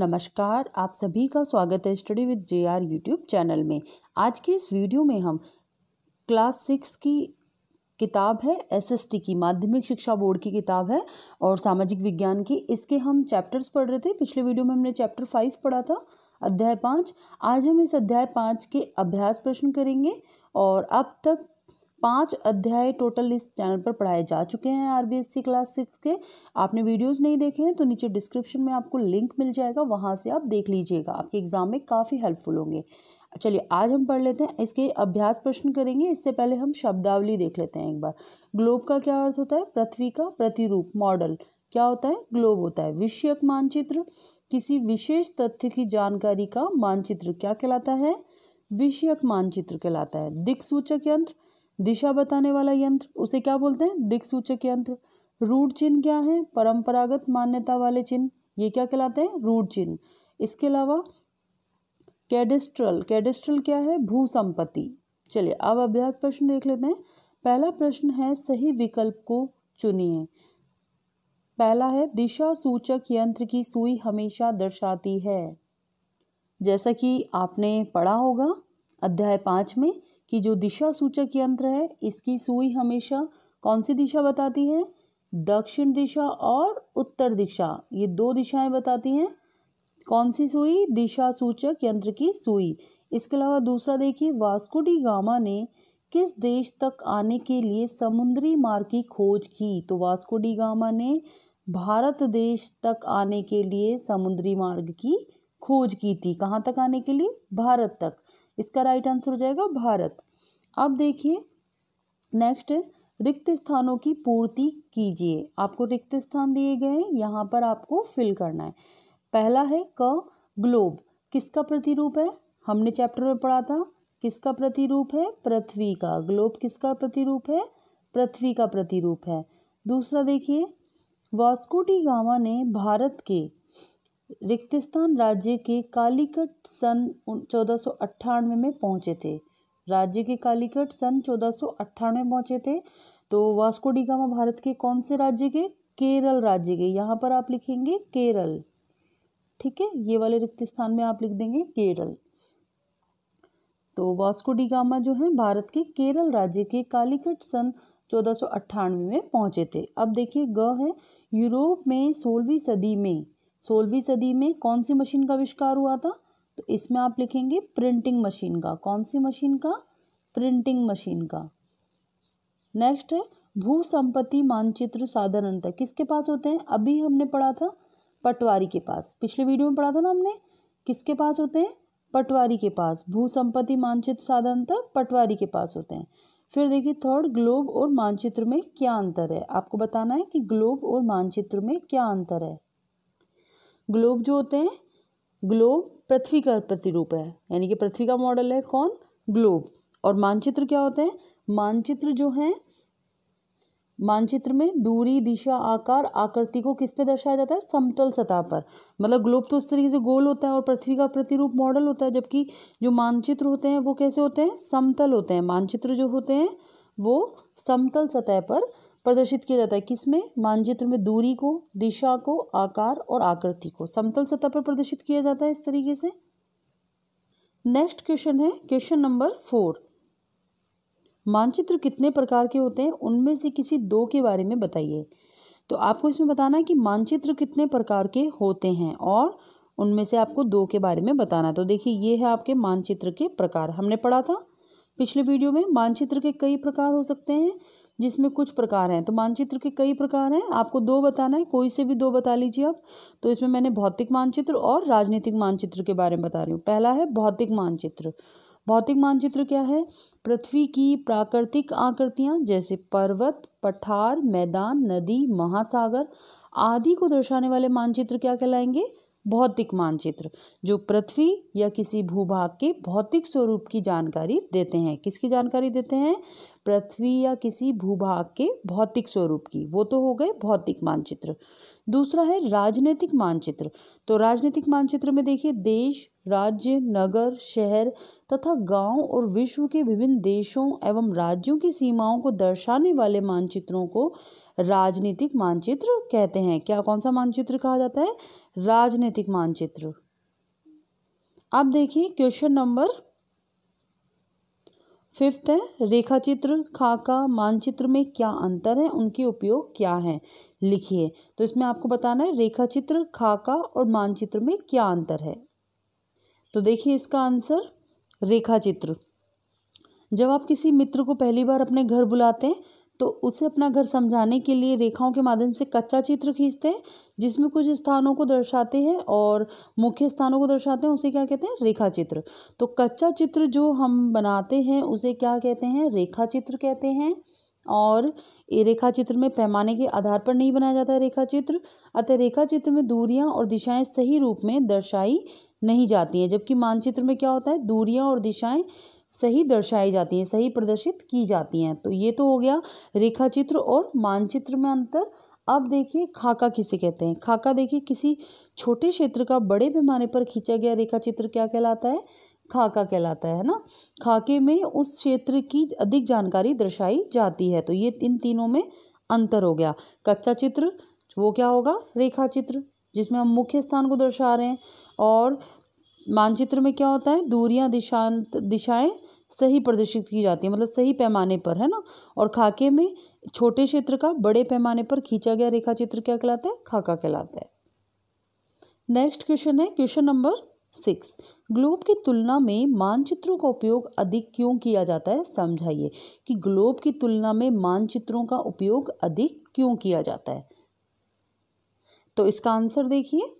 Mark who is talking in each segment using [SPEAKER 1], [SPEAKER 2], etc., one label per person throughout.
[SPEAKER 1] नमस्कार आप सभी का स्वागत है study with J R YouTube channel में आज की इस वीडियो में हम क्लास सिक्स की किताब है एसएसटी की माध्यमिक शिक्षा बोर्ड की किताब है और सामाजिक विज्ञान की इसके हम चैप्टर्स पढ़ रहे थे पिछले वीडियो में हमने चैप्टर फाइव पढ़ा था अध्याय पाँच आज हम इस अध्याय पाँच के अभ्यास प्रश्न करेंगे और अब तक पांच अध्याय टोटल इस चैनल पर पढ़ाए जा चुके हैं आरबीएससी क्लास सिक्स के आपने वीडियोस नहीं देखे हैं तो नीचे डिस्क्रिप्शन में आपको लिंक मिल जाएगा वहां से आप देख लीजिएगा आपके एग्ज़ाम में काफ़ी हेल्पफुल होंगे चलिए आज हम पढ़ लेते हैं इसके अभ्यास प्रश्न करेंगे इससे पहले हम शब्दावली देख लेते हैं एक बार ग्लोब का क्या अर्थ होता है पृथ्वी का प्रतिरूप मॉडल क्या होता है ग्लोब होता है विषयक मानचित्र किसी विशेष तथ्य की जानकारी का मानचित्र क्या कहलाता है विषयक मानचित्र कहलाता है दिक्सूचक यंत्र दिशा बताने वाला यंत्र उसे क्या बोलते हैं दिक्सूचक यंत्र रूट चिन्ह क्या है परंपरागत मान्यता वाले चिन्ह ये क्या कहलाते हैं रूट चिन्ह इसके अलावा कैडेस्ट्रल कैडेस्ट्रल क्या है भू संपत्ति चलिए अब अभ्यास प्रश्न देख लेते हैं पहला प्रश्न है सही विकल्प को चुनिए पहला है दिशा सूचक यंत्र की सुई हमेशा दर्शाती है जैसा कि आपने पढ़ा होगा अध्याय पाँच में कि जो दिशा सूचक यंत्र है इसकी सुई हमेशा कौन सी दिशा बताती है दक्षिण दिशा और उत्तर दिशा ये दो दिशाएं बताती हैं कौन सी सुई दिशा सूचक यंत्र की सुई इसके अलावा दूसरा देखिए वास्को डी गामा ने किस देश तक आने के लिए समुद्री मार्ग की खोज की तो वास्को डी गामा ने भारत देश तक आने के लिए समुद्री मार्ग की खोज की थी कहाँ तक आने के लिए भारत तक इसका राइट आंसर हो जाएगा भारत अब देखिए नेक्स्ट रिक्त स्थानों की पूर्ति कीजिए आपको रिक्त स्थान दिए गए हैं यहाँ पर आपको फिल करना है पहला है क ग्लोब किसका प्रतिरूप है हमने चैप्टर में पढ़ा था किसका प्रतिरूप है पृथ्वी का ग्लोब किसका प्रतिरूप है पृथ्वी का प्रतिरूप है दूसरा देखिए वास्कोटी गामा ने भारत के रिक्तिस्तान राज्य के कालीकट सन चौदह में पहुंचे थे राज्य के कालीकट सन चौदह में पहुंचे थे तो वास्को डिगामा भारत के कौन से राज्य के केरल राज्य के यहाँ पर आप लिखेंगे केरल ठीक है ये वाले रिक्त स्थान में आप लिख देंगे केरल तो वास्को डिगामा जो है भारत के केरल राज्य के कालीकट सन चौदह में पहुंचे थे अब देखिए ग है यूरोप में सोलहवीं सदी में सोलहवीं सदी में कौन सी मशीन का आविष्कार हुआ था तो इसमें आप लिखेंगे प्रिंटिंग मशीन का कौन सी मशीन का प्रिंटिंग मशीन का नेक्स्ट है भू संपत्ति मानचित्र साधारणतः किसके पास होते हैं अभी हमने पढ़ा था पटवारी के पास पिछले वीडियो में पढ़ा था ना हमने किसके पास होते हैं पटवारी के पास भू संपत्ति मानचित्र साधारणतः पटवारी के पास होते हैं फिर देखिए थर्ड ग्लोब और मानचित्र में क्या अंतर है आपको बताना है कि ग्लोब और मानचित्र में क्या अंतर है ग्लोब जो होते हैं ग्लोब पृथ्वी का प्रतिरूप है यानी कि पृथ्वी का मॉडल है कौन ग्लोब और मानचित्र क्या होते हैं मानचित्र जो हैं मानचित्र में दूरी दिशा आकार आकृति को किस पे दर्शाया जाता है समतल सतह पर मतलब ग्लोब तो इस तरीके से गोल होता है और पृथ्वी का प्रतिरूप मॉडल होता है जबकि जो मानचित्र होते हैं वो कैसे होते हैं समतल होते हैं मानचित्र जो होते हैं वो समतल सतह पर प्रदर्शित किया जाता है किसमें मानचित्र में दूरी को दिशा को आकार और आकृति को समतल सतह पर प्रदर्शित किया जाता है इस तरीके से नेक्स्ट क्वेश्चन है क्वेश्चन नंबर फोर मानचित्र कितने प्रकार के होते हैं उनमें से किसी दो के बारे में बताइए तो आपको इसमें बताना है कि मानचित्र कितने प्रकार के होते हैं और उनमें से आपको दो के बारे में बताना तो देखिए ये है आपके मानचित्र के प्रकार हमने पढ़ा था पिछले वीडियो में मानचित्र के कई प्रकार हो सकते हैं जिसमें कुछ प्रकार हैं तो मानचित्र के कई प्रकार हैं आपको दो बताना है कोई से भी दो बता लीजिए आप तो इसमें मैंने भौतिक मानचित्र और राजनीतिक मानचित्र के बारे में बता रही हूँ पहला है भौतिक मानचित्र भौतिक मानचित्र क्या है पृथ्वी की प्राकृतिक आकृतियाँ जैसे पर्वत पठार मैदान नदी महासागर आदि को दर्शाने वाले मानचित्र क्या कहलाएंगे भौतिक मानचित्र जो पृथ्वी या किसी भूभाग के भौतिक स्वरूप की जानकारी देते हैं किसकी जानकारी देते हैं पृथ्वी या किसी भूभाग के भौतिक स्वरूप की वो तो हो गए भौतिक मानचित्र दूसरा है राजनीतिक मानचित्र तो राजनीतिक मानचित्र में देखिए देश राज्य नगर शहर तथा गांव और विश्व के विभिन्न देशों एवं राज्यों की सीमाओं को दर्शाने वाले मानचित्रों को राजनीतिक मानचित्र कहते हैं क्या कौन सा मानचित्र कहा जाता है राजनीतिक मानचित्र अब देखिए क्वेश्चन नंबर फिफ्थ है रेखा चित्र खाका मानचित्र में क्या अंतर है उनके उपयोग क्या है लिखिए तो इसमें आपको बताना है रेखा चित्र खाका और मानचित्र में क्या अंतर है तो देखिए इसका आंसर रेखा चित्र जब आप किसी मित्र को पहली बार अपने घर बुलाते हैं तो उसे अपना घर समझाने के लिए रेखाओं के माध्यम से कच्चा चित्र खींचते हैं जिसमें कुछ स्थानों को दर्शाते हैं और मुख्य स्थानों को दर्शाते हैं उसे क्या कहते हैं रेखा चित्र तो कच्चा चित्र जो हम बनाते हैं उसे क्या कहते हैं रेखा चित्र कहते हैं और ये रेखा चित्र में पैमाने के आधार पर नहीं बनाया जाता है रेखा चित्र अतः रेखा चित्र में दूरियाँ और दिशाएँ सही रूप में दर्शाई नहीं जाती हैं जबकि मानचित्र में क्या होता है दूरियाँ और दिशाएँ सही दर्शाई जाती हैं सही प्रदर्शित की जाती हैं तो ये तो हो गया रेखा चित्र और मानचित्र में अंतर अब देखिए खाका किसे कहते हैं खाका देखिए किसी छोटे क्षेत्र का बड़े पैमाने पर खींचा गया रेखा चित्र क्या कहलाता है खाका कहलाता है ना खाके में उस क्षेत्र की अधिक जानकारी दर्शाई जाती है तो ये इन तीनों में अंतर हो गया कच्चा चित्र वो क्या होगा रेखा चित्र जिसमें हम मुख्य स्थान को दर्शा रहे हैं और मानचित्र में क्या होता है दूरियां दिशांत दिशाएं सही प्रदर्शित की जाती है मतलब सही पैमाने पर है ना और खाके में छोटे क्षेत्र का बड़े पैमाने पर खींचा गया रेखा चित्र क्या कहलाता है खाका कहलाता है नेक्स्ट क्वेश्चन है क्वेश्चन नंबर सिक्स ग्लोब की तुलना में मानचित्रों का उपयोग अधिक क्यों किया जाता है समझाइए कि ग्लोब की तुलना में मानचित्रों का उपयोग अधिक क्यों किया जाता है तो इसका आंसर देखिए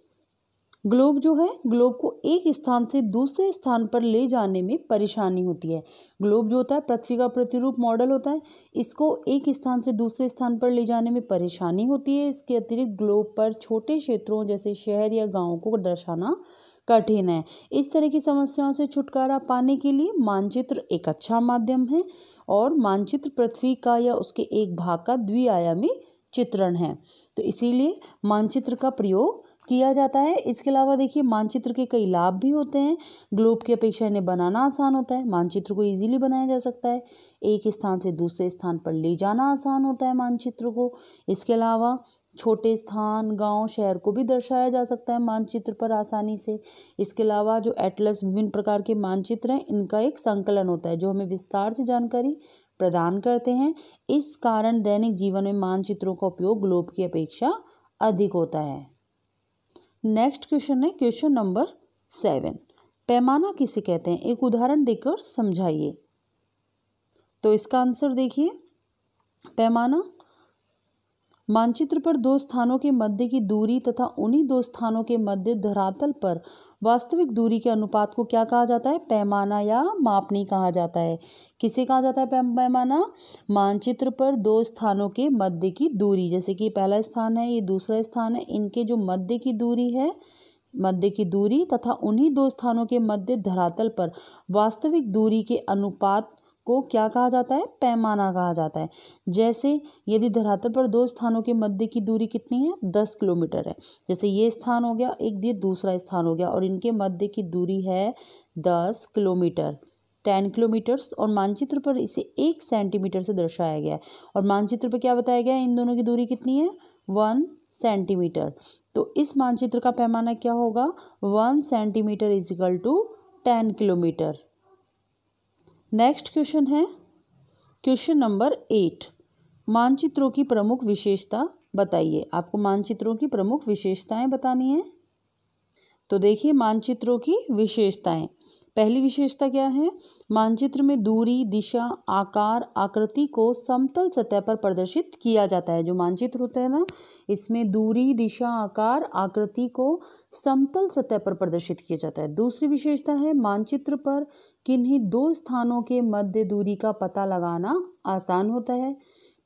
[SPEAKER 1] ग्लोब जो है ग्लोब को एक स्थान से दूसरे स्थान पर ले जाने में परेशानी होती है ग्लोब जो होता है पृथ्वी का प्रतिरूप मॉडल होता है इसको एक स्थान से दूसरे स्थान पर ले जाने में परेशानी होती है इसके अतिरिक्त ग्लोब पर छोटे क्षेत्रों जैसे शहर या गाँव को दर्शाना कठिन है इस तरह की समस्याओं से छुटकारा पाने के लिए मानचित्र एक अच्छा माध्यम है और मानचित्र पृथ्वी का या उसके एक भाग का द्वि चित्रण है तो इसीलिए मानचित्र का प्रयोग किया जाता है इसके अलावा देखिए मानचित्र के कई लाभ भी होते हैं ग्लोब की अपेक्षा इन्हें बनाना आसान होता है मानचित्र को इजीली बनाया जा सकता है एक स्थान से दूसरे स्थान पर ले जाना आसान होता है मानचित्र को इसके अलावा छोटे स्थान गांव शहर को भी दर्शाया जा सकता है मानचित्र पर आसानी से इसके अलावा जो एटलस विभिन्न प्रकार के मानचित्र हैं इनका एक संकलन होता है जो हमें विस्तार से जानकारी प्रदान करते हैं इस कारण दैनिक जीवन में मानचित्रों का उपयोग ग्लोब की अपेक्षा अधिक होता है नेक्स्ट क्वेश्चन है क्वेश्चन नंबर सेवन पैमाना किसे कहते हैं एक उदाहरण देकर समझाइए तो इसका आंसर देखिए पैमाना मानचित्र पर दो स्थानों के मध्य की दूरी तथा उन्हीं दो स्थानों के मध्य धरातल पर वास्तविक दूरी के अनुपात को क्या कहा जाता है पैमाना या मापनी कहा जाता है किसे कहा जाता है पैमाना मानचित्र पर दो स्थानों के मध्य की दूरी जैसे कि पहला स्थान है ये दूसरा स्थान है इनके जो मध्य की दूरी है मध्य की दूरी तथा उन्हीं दो स्थानों के मध्य धरातल पर वास्तविक दूरी के अनुपात को क्या कहा जाता है पैमाना कहा जाता है जैसे यदि धरातल पर दो स्थानों के मध्य की दूरी कितनी है दस किलोमीटर है जैसे ये स्थान हो गया एक ये दूसरा स्थान हो गया और इनके मध्य की दूरी है दस किलोमीटर टेन किलोमीटर्स और मानचित्र पर इसे एक सेंटीमीटर से दर्शाया गया है और मानचित्र पर क्या बताया गया है इन दोनों की दूरी कितनी है वन सेंटीमीटर तो इस मानचित्र का पैमाना क्या होगा one centimetre is equal to ten kilometre next question है क्वेश्चन नंबर एट मानचित्रों की प्रमुख विशेषता बताइए आपको मानचित्रों की प्रमुख विशेषताएं बतानी है तो देखिए मानचित्रों की विशेषताएं पहली विशेषता क्या है मानचित्र में दूरी दिशा आकार आकृति को समतल सतह पर प्रदर्शित किया जाता है जो मानचित्र होता है ना इसमें दूरी दिशा आकार आकृति को समतल सतह पर प्रदर्शित किया जाता है दूसरी विशेषता है मानचित्र पर किन्हीं दो स्थानों के मध्य दूरी का पता लगाना आसान होता है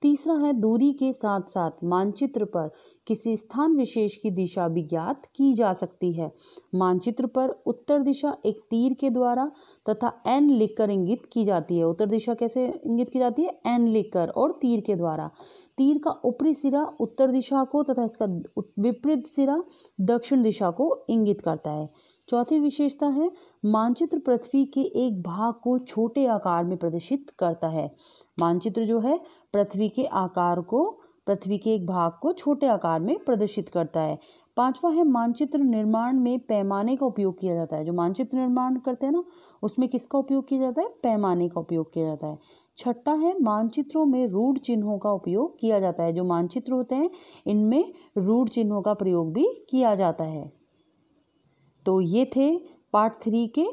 [SPEAKER 1] तीसरा है दूरी के साथ साथ मानचित्र पर किसी स्थान विशेष की दिशा भी ज्ञात की जा सकती है मानचित्र पर उत्तर दिशा एक तीर के द्वारा तथा एन लिखकर इंगित की जाती है उत्तर दिशा कैसे इंगित की जाती है एन लिखकर और तीर के द्वारा तीर का ऊपरी सिरा उत्तर दिशा को तथा इसका विपरीत सिरा दक्षिण दिशा को इंगित करता है चौथी विशेषता है मानचित्र पृथ्वी के एक भाग को छोटे आकार में प्रदर्शित करता है मानचित्र जो है पृथ्वी के आकार को पृथ्वी के एक भाग को छोटे आकार में प्रदर्शित करता है पांचवा है मानचित्र निर्माण में पैमाने का उपयोग किया जाता है जो मानचित्र निर्माण करते हैं ना उसमें किसका उपयोग किया जाता है पैमाने का उपयोग किया जाता है छठा है मानचित्रों में रूढ़ चिन्हों का उपयोग किया जाता है जो मानचित्र होते हैं इनमें रूढ़ चिन्हों का प्रयोग भी किया जाता है तो ये थे पार्ट थ्री के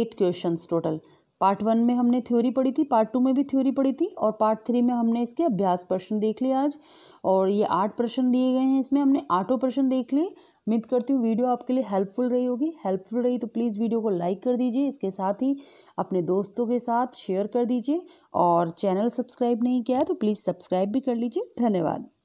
[SPEAKER 1] eight questions total part one में हमने थ्योरी पढ़ी थी पार्ट टू में भी थ्योरी पढ़ी थी और पार्ट थ्री में हमने इसके अभ्यास प्रश्न देख लिए आज और ये आठ प्रश्न दिए गए हैं इसमें हमने आठों प्रश्न देख लिए उम्मीद करती हूँ वीडियो आपके लिए हेल्पफुल रही होगी हेल्पफुल रही तो प्लीज़ वीडियो को लाइक कर दीजिए इसके साथ ही अपने दोस्तों के साथ शेयर कर दीजिए और चैनल सब्सक्राइब नहीं किया है तो प्लीज़ सब्सक्राइब भी कर लीजिए धन्यवाद